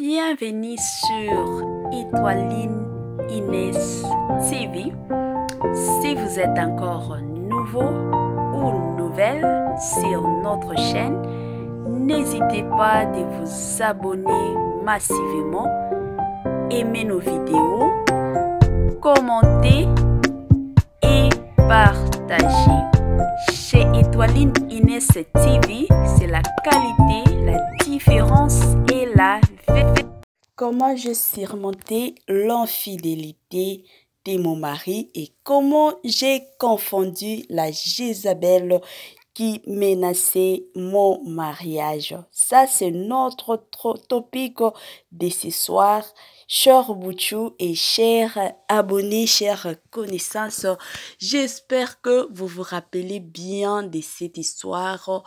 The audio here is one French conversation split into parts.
Bienvenue sur Étoiline Inès TV. Si vous êtes encore nouveau ou nouvelle sur notre chaîne, n'hésitez pas de vous abonner massivement, aimer nos vidéos, commenter et partager. Chez Étoiline Inès TV, c'est la qualité, la différence comment j'ai surmonté l'infidélité de mon mari et comment j'ai confondu la Jézabel qui menaçait mon mariage. Ça, c'est notre topic de ce soir chers boutchou et chers abonnés, chers connaissances, j'espère que vous vous rappelez bien de cette histoire,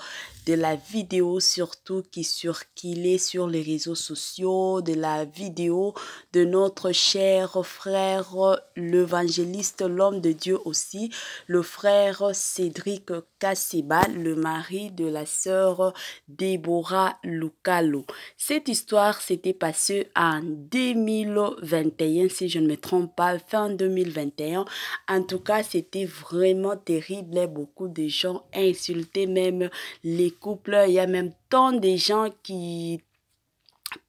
de la vidéo surtout qui circulait sur les réseaux sociaux, de la vidéo de notre cher frère, l'évangéliste, l'homme de Dieu aussi, le frère Cédric Kasseba, le mari de la sœur Déborah Lucalo. Cette histoire s'était passée en 2000 2021, si je ne me trompe pas, fin 2021. En tout cas, c'était vraiment terrible. Beaucoup de gens insultaient même les couples. Il y a même tant de gens qui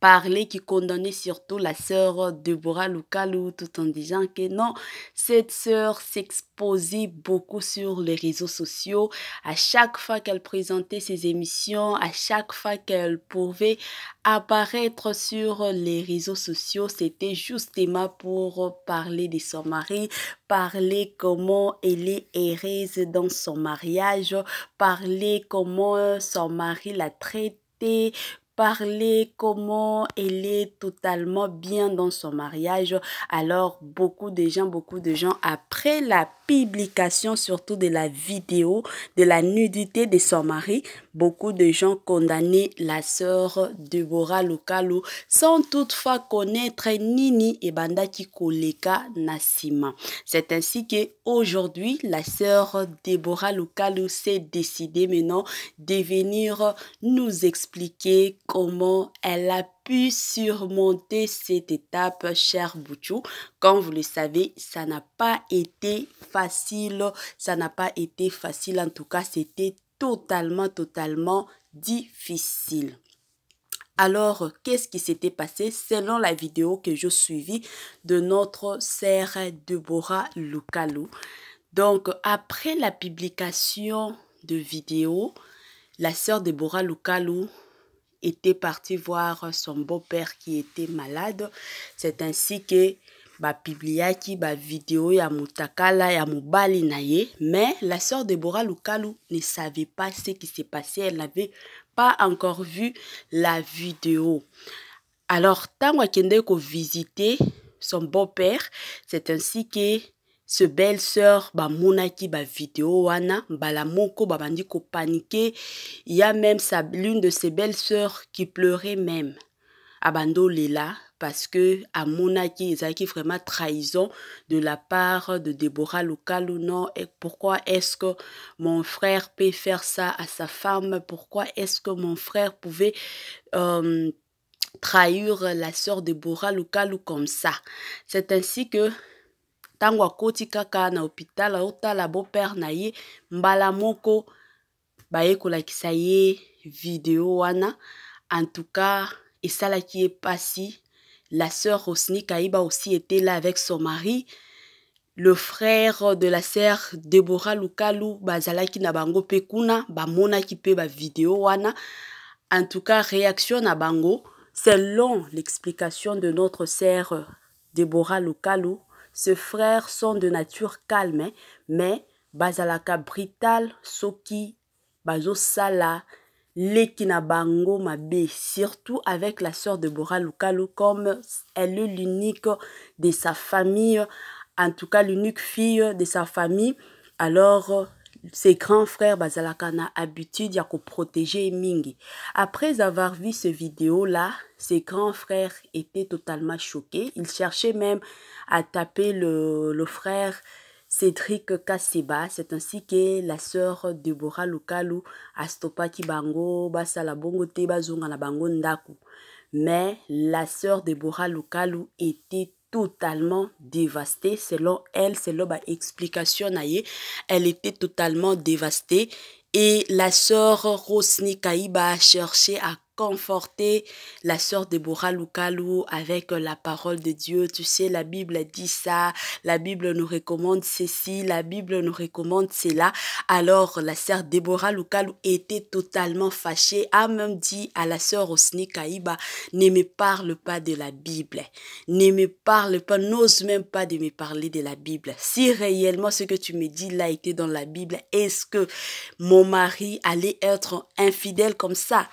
parler, qui condamnait surtout la sœur Deborah Lukalu tout en disant que non, cette sœur s'exposait beaucoup sur les réseaux sociaux. À chaque fois qu'elle présentait ses émissions, à chaque fois qu'elle pouvait apparaître sur les réseaux sociaux, c'était justement pour parler de son mari, parler comment elle est hérèse dans son mariage, parler comment son mari la traité parler comment elle est totalement bien dans son mariage. Alors beaucoup de gens, beaucoup de gens, après la publication surtout de la vidéo de la nudité de son mari. Beaucoup de gens condamnaient la sœur Deborah Lukalu sans toutefois connaître Nini et Kikoleka Koleka Nassima. C'est ainsi que aujourd'hui la sœur Deborah Lukalu s'est décidée maintenant de venir nous expliquer comment elle a pu surmonter cette étape, cher Boutchou. Comme vous le savez, ça n'a pas été facile. Ça n'a pas été facile. En tout cas, c'était totalement, totalement difficile. Alors, qu'est-ce qui s'était passé selon la vidéo que je suivis de notre sœur Deborah Lukalu? Donc, après la publication de vidéo, la sœur Deborah Lukalu était parti voir son beau-père qui était malade. C'est ainsi que bapibliaki bah, vidéo, ya mutakala ya mobali na mais la sœur de Lukalu ne savait pas ce qui s'est passé elle n'avait pas encore vu la vidéo alors qu'elle a visiter son beau-père c'est ainsi que ce belle sœur ba bah, vidéo wana mbala moko bah, Il y a même l'une de ses belles sœurs qui pleurait même ah, bah, là parce que qui qui vraiment trahison de la part de Déborah ou non et pourquoi est-ce que mon frère peut faire ça à sa femme pourquoi est-ce que mon frère pouvait euh, trahir la sœur Déborah Lukalu comme ça c'est ainsi que ntango akoti kaka na hôpital aotala bopere na ye mbala moko baye kolakisa ye video wana antuka esalaki ye mpasi la sœur Rosny Kaïba aussi était là avec son mari le frère de la sœur Deborah Lukalu bazalaki na bango mpe kuna bamonaki mpe bavideo wana en tout cas réaction na bango selon l'explication de notre sœur Deborah Lukalu Ses frères sont de nature calme, hein. mais bazalaka brital soki bazosala sala, mabé mabe surtout avec la sœur de Bora comme elle est l'unique de sa famille en tout cas l'unique fille de sa famille alors ses grands frères bazalaka na habitude à protéger mingi après avoir vu ce vidéo là ses grands frères étaient totalement choqués ils cherchaient même à taper le, le frère Cédric Kaseba, c'est ainsi que la sœur Deborah Lukalu a bango basala bongo bazonga ndaku. Mais la sœur Deborah Lukalu était totalement dévastée. Selon elle, selon ma explication, elle était totalement dévastée. Et la soeur Rosnikaiba a cherché à conforter la sœur Déborah Lukalu avec euh, la parole de Dieu. Tu sais, la Bible dit ça, la Bible nous recommande ceci, la Bible nous recommande cela. Alors, la sœur Déborah Lukalu était totalement fâchée, a même dit à la sœur Osni Kaïba, ne me parle pas de la Bible, ne me parle pas, n'ose même pas de me parler de la Bible. Si réellement ce que tu me dis là était dans la Bible, est-ce que mon mari allait être infidèle comme ça?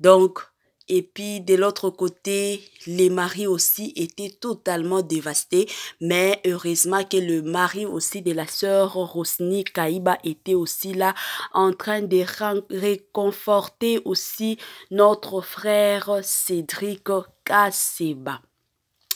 Donc, et puis de l'autre côté, les maris aussi étaient totalement dévastés. Mais heureusement que le mari aussi de la sœur Rosny Kaïba était aussi là en train de réconforter aussi notre frère Cédric Kaseba.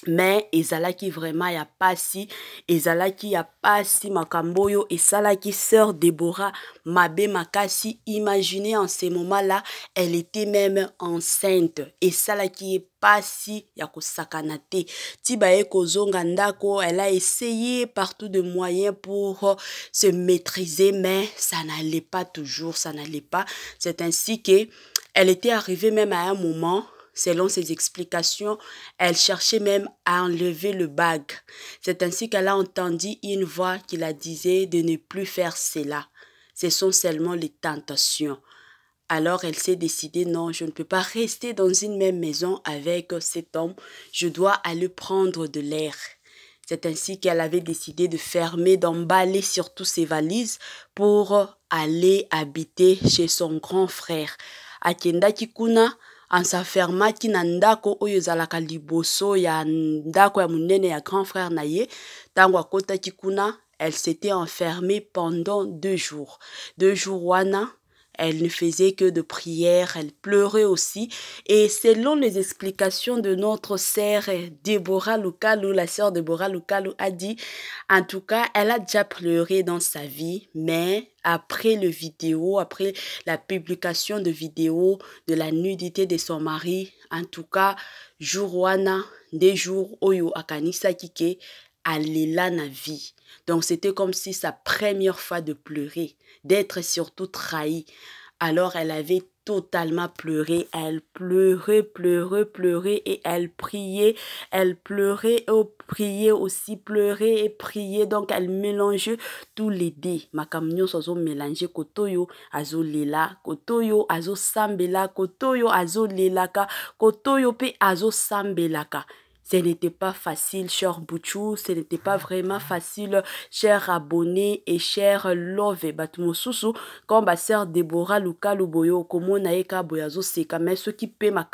Mais qui vraiment ya pasi ezalaki ya pasi makamboyo oyo esalaki sœur débora mabe makasi imaginez en ce moment là elle était même enceinte esalaki ye pasi ya kosakana te ti kozonga ndako elle a essayé partout de moyens pour euh, se maîtriser mais ça n'allait pas toujours ça n'allait pas c'est ainsi que elle était arrivée même à un moment Selon ses explications, elle cherchait même à enlever le bague. C'est ainsi qu'elle a entendu une voix qui la disait de ne plus faire cela. Ce sont seulement les tentations. Alors elle s'est décidée, non, je ne peux pas rester dans une même maison avec cet homme, je dois aller prendre de l'air. C'est ainsi qu'elle avait décidé de fermer, d'emballer surtout ses valises pour aller habiter chez son grand frère. Akenda Kikuna ansafermaki na ndako oyo ezalaka liboso ya ndako ya monene ya grand frère na ye ntango akotaki kuna elle s'était enfermée pendant deux jours deux jours wana elle ne faisait que de prières, elle pleurait aussi. Et selon les explications de notre sœur Déborah Lukalu, la sœur Déborah Lukalu a dit, en tout cas, elle a déjà pleuré dans sa vie, mais après le vidéo, après la publication de vidéo de la nudité de son mari, en tout cas, Jourwana des jours oyo Akani, ke là na vie. Donc c'était comme si sa première fois de pleurer, d'être surtout trahie. Alors elle avait totalement pleuré, elle pleurait, pleurait, pleurait et elle priait, elle pleurait et oh, priait aussi, pleurait et priait. Donc elle mélangeait tous les dés. Ma camion s'azo kotoyo azo lela, kotoyo azo sambela, kotoyo azo lelaka, kotoyo pe azo ce n'était pas facile, cher Bouchou, ce n'était pas ah, vraiment ah. facile, cher abonné et cher love. Batmosusu, quand ma sœur Deborah Luka Luboyo, comme on a boyazo seka, mais ceux qui paient ma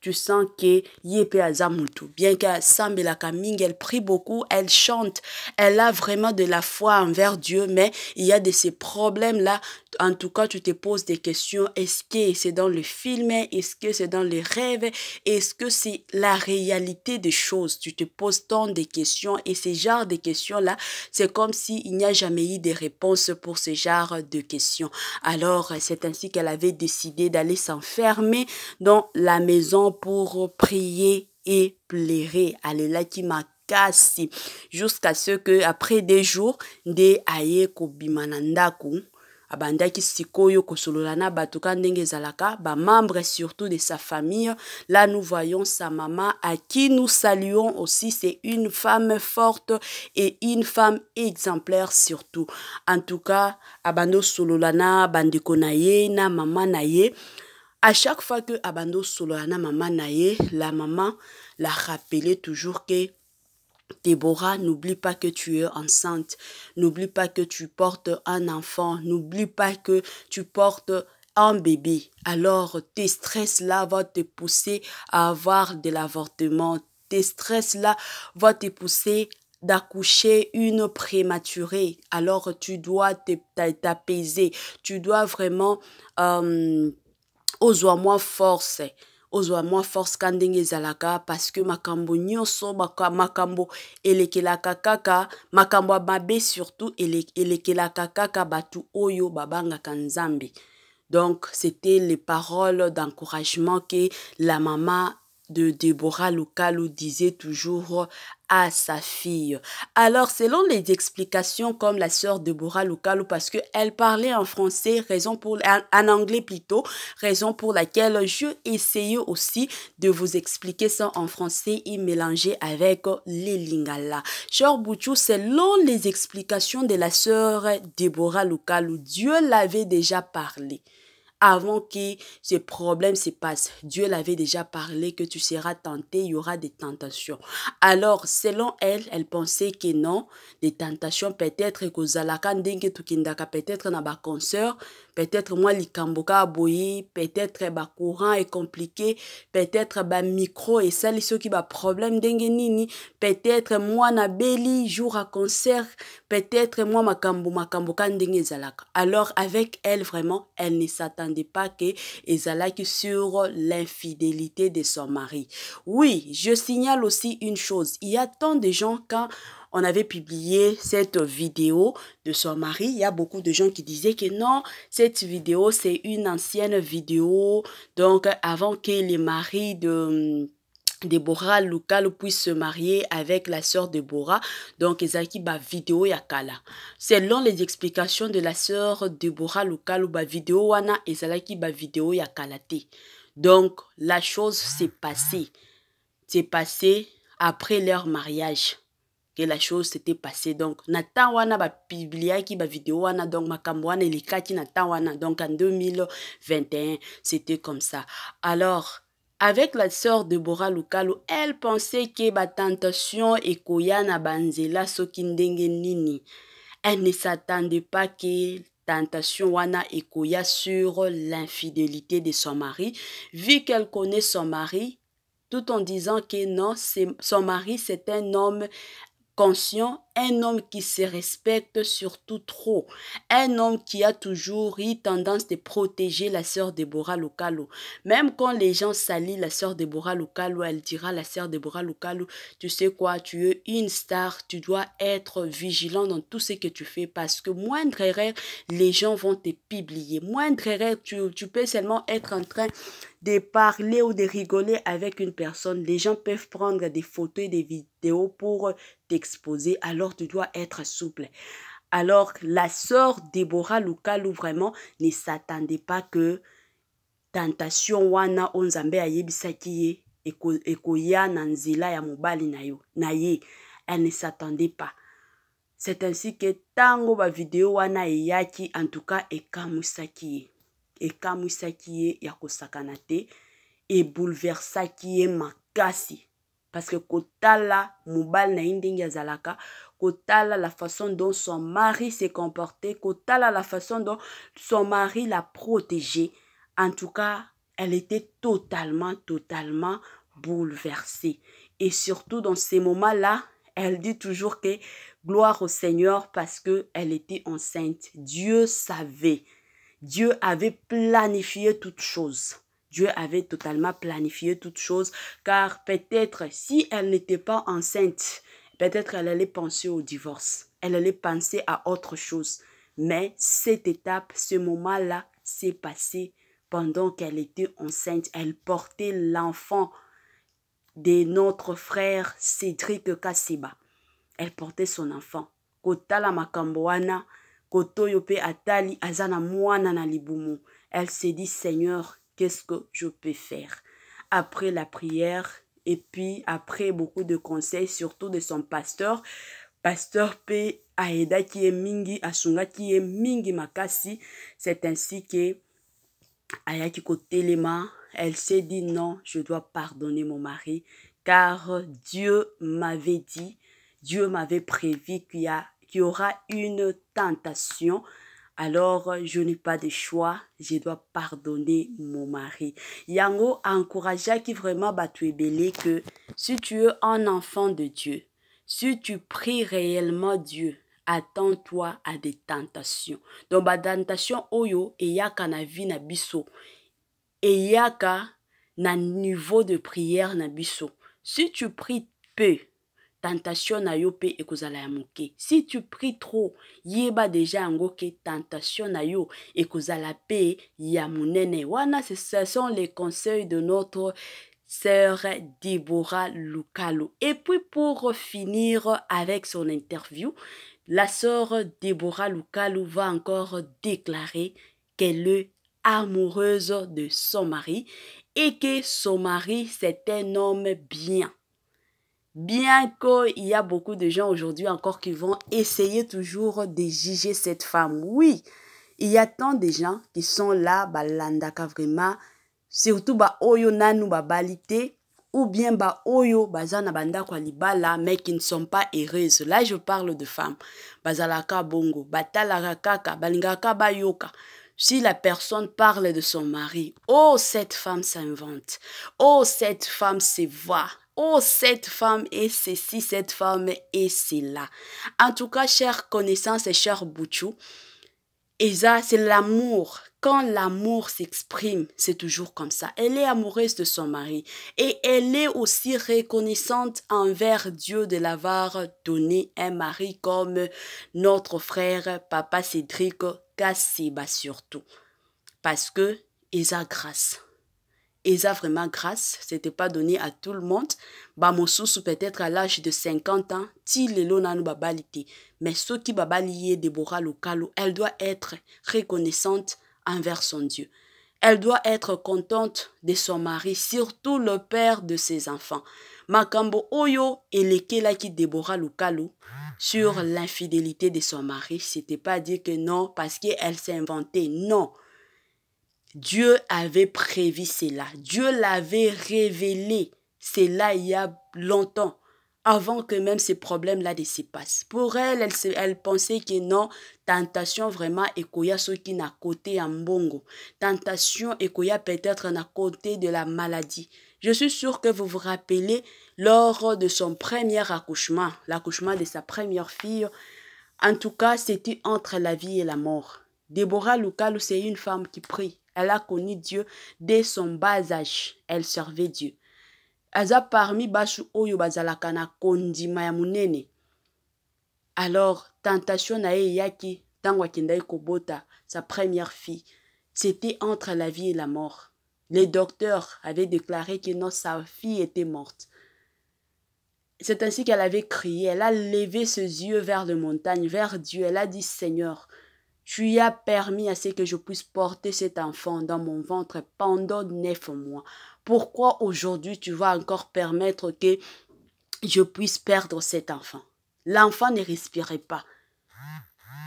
tu sens que yepé azamutu. Bien que la Kaming, elle prie beaucoup, elle chante, elle a vraiment de la foi envers Dieu, mais il y a de ces problèmes-là. En tout cas, tu te poses des questions. Est-ce que c'est dans le film? Est-ce que c'est dans les rêves? Est-ce que c'est la réalité des choses. Tu te poses tant de questions et ces genres de questions-là, c'est comme s'il n'y a jamais eu de réponse pour ces genres de questions. Alors, c'est ainsi qu'elle avait décidé d'aller s'enfermer dans la maison pour prier et pleurer. là qui m'a cassé jusqu'à ce que après des jours des aïe kobimanandaku abandaki sikoyo kosolola na bato ka ndenge surtout de sa famille là nous voyons sa maman à qui nous saluons aussi c'est une femme forte et une femme exemplaire surtout en tout cas abando solola na bandeko na ye na à chaque fois que abando solola maman mama la maman la rappelait toujours que Déborah, n'oublie pas que tu es enceinte, n'oublie pas que tu portes un enfant, n'oublie pas que tu portes un bébé. Alors, tes stress-là vont te pousser à avoir de l'avortement. Tes stress-là vont te pousser d'accoucher une prématurée. Alors, tu dois t'apaiser. Tu dois vraiment... Euh, aux moins force ozwa mwa force ka ndenge ezalaka que makambo nyonso makambo elekelaka kaka makambo ya mabe surtout ele, elekelaka kaka bato oyo babanga kanzambi. donc c'était les paroles d'encouragement que la maman de Deborah Lukalu disait toujours à sa fille. Alors, selon les explications comme la sœur Deborah Lukalu, parce qu'elle parlait en français, raison pour, en anglais plutôt, raison pour laquelle je essayais aussi de vous expliquer ça en français et mélanger avec les lingala. Cher Boutchou, selon les explications de la sœur Deborah Lukalu, Dieu l'avait déjà parlé avant que ce problème se passe. Dieu l'avait déjà parlé que tu seras tenté, il y aura des tentations. Alors, selon elle, elle pensait que non, des tentations peut-être que Zalakandenge Tukindaka, peut-être dans ma peut-être moi likamboka aboyi peut-être ba courant est compliqué peut-être ba micro et ça ceux qui ba problème peut-être moi na beli jour à concert peut-être moi makambo makamboka ndenge zalaka alors avec elle vraiment elle ne s'attendait pas que ezalaki sur l'infidélité de son mari oui je signale aussi une chose il y a tant de gens quand on avait publié cette vidéo de son mari. Il y a beaucoup de gens qui disaient que non, cette vidéo, c'est une ancienne vidéo. Donc, avant que les maris de... Hum, Deborah local puisse se marier avec la sœur Deborah, donc ezaki ba vidéo yakala. Selon les explications de la sœur Deborah Lucal, ba vidéo wana ezalaki ba vidéo ya Donc la chose s'est passée. C'est passé après leur mariage que la chose s'était passée donc na wana ba vidéo wana donc makambo wana elekaki na wana donc en 2021 c'était comme ça alors avec la sœur Bora Lukalo, elle pensait que la tentation et na banzela soki ndenge nini. Elle ne s'attendait pas que tentation wana ekoya sur l'infidélité de son mari, vu qu'elle connaît son mari, tout en disant que non, son mari c'est un homme conscient un homme qui se respecte surtout trop, un homme qui a toujours eu tendance de protéger la sœur Deborah Lokalo. Même quand les gens salient la sœur Deborah Lokalo, elle dira la sœur Deborah Lokalo, tu sais quoi, tu es une star, tu dois être vigilant dans tout ce que tu fais parce que moindre erreur, les gens vont te publier. Moindre erreur, tu, tu peux seulement être en train de parler ou de rigoler avec une personne. Les gens peuvent prendre des photos et des vidéos pour t'exposer alors tu dois être souple. Alors la sœur Déborah Lukalu vraiment ne s'attendait pas que tentation wana onzambe zambe ayebisaki ye ekoya na nzela ya mobali na yo na ye elle ne s'attendait pas c'est ainsi que tango ba vidéo wana eyaki en tout cas ekamwisaki ye ekamwisaki ye ya kosakana bouleversa ebulversaki makasi parce que kotala na la façon dont son mari s'est comporté kotala la façon dont son mari l'a protégée en tout cas elle était totalement totalement bouleversée et surtout dans ces moments là elle dit toujours que gloire au Seigneur parce que elle était enceinte Dieu savait Dieu avait planifié toutes choses Dieu avait totalement planifié toute chose. car peut-être si elle n'était pas enceinte, peut-être elle allait penser au divorce, elle allait penser à autre chose. Mais cette étape, ce moment-là, s'est passé pendant qu'elle était enceinte. Elle portait l'enfant de notre frère Cédric Kaseba. Elle portait son enfant. Kotala makambwana, atali Elle s'est dit Seigneur, qu'est-ce que je peux faire Après la prière et puis après beaucoup de conseils, surtout de son pasteur, pasteur P. Aeda qui est Mingi, Asunga, qui est Mingi Makasi, c'est ainsi que les Kotelema, elle s'est dit non, je dois pardonner mon mari, car Dieu m'avait dit, Dieu m'avait prévu qu'il y, y, aura une tentation alors je n'ai pas de choix, je dois pardonner mon mari. Yango a à qui vraiment Batu belé que si tu es un enfant de Dieu, si tu pries réellement Dieu, attends-toi à des tentations. Donc, ma bah, tentation oyo, eyaka na vie na biso. Eyaka na niveau de prière na biso. Si tu pries peu, tentation na yo vous ekozala si tu prie trop yeba deja yango tentation na yo ekozala mpe ya monene wana ce sont les conseils de notre sœur Deborah Lukalu Et puis pour finir avec son interview, la sœur Deborah Lukalu va encore déclarer qu'elle est amoureuse de son mari et que son mari c'est un homme bien Bien qu'il y a beaucoup de gens aujourd'hui encore qui vont essayer toujours de juger cette femme. Oui, il y a tant de gens qui sont là, vraiment, surtout ba oyo nanu ba balité ou bien oyo bazana banda mais qui ne sont pas heureuses. Là, je parle de femmes. Bazalaka bongo, kaka, balingaka bayoka. Si la personne parle de son mari, oh, cette femme s'invente. Oh, cette femme se voit. Oh, cette femme est ceci, cette femme est cela. En tout cas, chère connaissance et chers Bouchou, Isa, c'est l'amour. Quand l'amour s'exprime, c'est toujours comme ça. Elle est amoureuse de son mari et elle est aussi reconnaissante envers Dieu de l'avoir donné un mari comme notre frère Papa Cédric Cassiba, surtout. Parce que Isa grâce. Et ça, vraiment grâce c'était pas donné à tout le monde bamosusu peut-être à l'âge de 50 ans ti lelo nanu babalité. mais soki qui lokalo elle doit être reconnaissante envers son dieu elle doit être contente de son mari surtout le père de ses enfants makambo oyo et qui Débora lokalo sur l'infidélité de son mari c'était pas dire que non parce qu'elle s'est inventée non Dieu avait prévu cela. Dieu l'avait révélé. cela il y a longtemps, avant que même ces problèmes-là ne se passent. Pour elle, elle, pensait que non, tentation vraiment a ce qui n'a côté en bongo. Tentation ekoya peut-être n'a côté de la maladie. Je suis sûre que vous vous rappelez lors de son premier accouchement, l'accouchement de sa première fille. En tout cas, c'était entre la vie et la mort. Déborah Lukalu, c'est une femme qui prie. Elle a connu Dieu dès son bas âge. Elle servait Dieu. parmi Bashu oyo kondima alors tentation na kobota sa première fille c'était entre la vie et la mort les docteurs avaient déclaré que non sa fille était morte c'est ainsi qu'elle avait crié elle a levé ses yeux vers le montagne, vers dieu elle a dit seigneur tu as permis à ce que je puisse porter cet enfant dans mon ventre pendant neuf mois. Pourquoi aujourd'hui tu vas encore permettre que je puisse perdre cet enfant L'enfant ne respirait pas.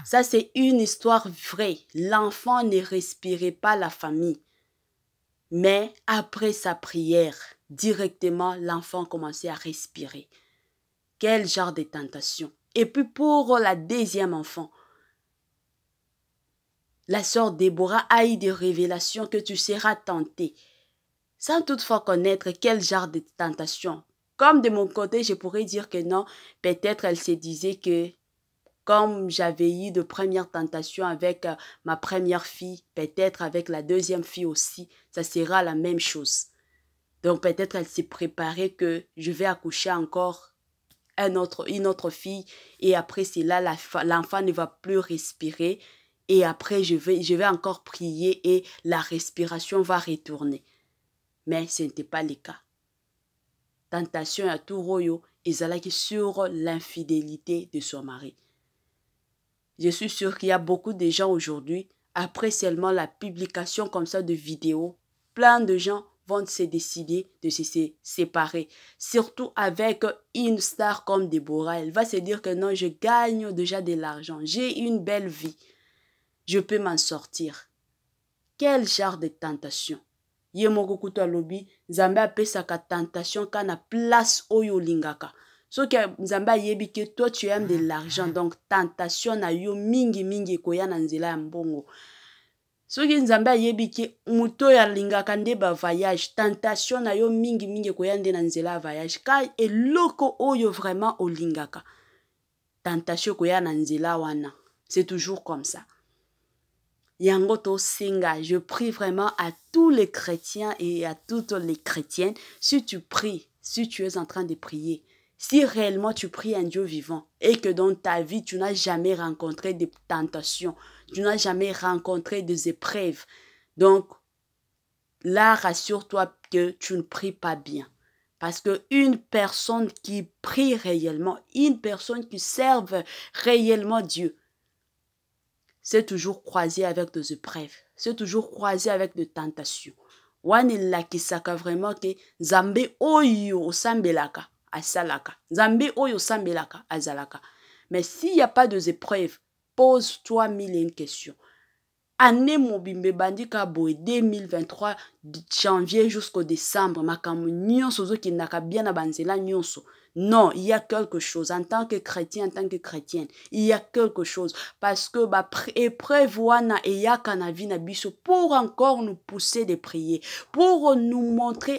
Ça, c'est une histoire vraie. L'enfant ne respirait pas la famille. Mais après sa prière, directement, l'enfant commençait à respirer. Quel genre de tentation. Et puis pour la deuxième enfant, la sœur Déborah a eu des révélations que tu seras tentée. sans toutefois connaître quel genre de tentation. Comme de mon côté, je pourrais dire que non, peut-être elle se disait que comme j'avais eu de premières tentations avec euh, ma première fille, peut-être avec la deuxième fille aussi, ça sera la même chose. Donc peut-être elle s'est préparée que je vais accoucher encore un autre, une autre fille et après cela, l'enfant ne va plus respirer, et après je vais, je vais encore prier et la respiration va retourner. Mais ce n'était pas le cas. Tentation à tout royo, qui sur l'infidélité de son mari. Je suis sûr qu'il y a beaucoup de gens aujourd'hui, après seulement la publication comme ça de vidéos, plein de gens vont se décider de se séparer. Surtout avec une star comme Deborah, elle va se dire que non, je gagne déjà de l'argent, j'ai une belle vie je peux m'en sortir quel genre de tentation ye moko kutu alobi nzambe apesaka tentation ka na place oyo lingaka. soki Zamba yebi ke toi tu aimes de l'argent donc tentation na yo mingi, mingi koyana nzela ya mbongo soki nzambe yebi ke muto ya lingaka nde voyage, tentation na yo mingi mingi, nde na nzela voyage ka eloko oyo vraiment lingaka. tentation ekoya na nzela wana c'est toujours comme ça Yangoto singa, je prie vraiment à tous les chrétiens et à toutes les chrétiennes si tu pries si tu es en train de prier si réellement tu pries un Dieu vivant et que dans ta vie tu n'as jamais rencontré des tentations, tu n'as jamais rencontré des épreuves, donc là rassure-toi que tu ne pries pas bien. Parce qu'une personne qui prie réellement, une personne qui serve réellement Dieu, c'est toujours croisé avec des épreuves, c'est toujours croisé avec des tentations. Wani lakisaka vraiment ke nzambe oyo osambelaka asalaka nzambe oyo osambelaka azalaka mais s'il n'y a pas des épreuves pose-toi mille et une questions année mobimba ebandi ka boye 2023 janvier jusqu'au décembre makambo nyonso ozokendaka bien na banzela nyonso Non, il y a quelque chose. En tant que chrétien, en tant que chrétienne, il y a quelque chose. Parce que, bah, épreuve la et n'a pas pour encore nous pousser de prier, pour nous montrer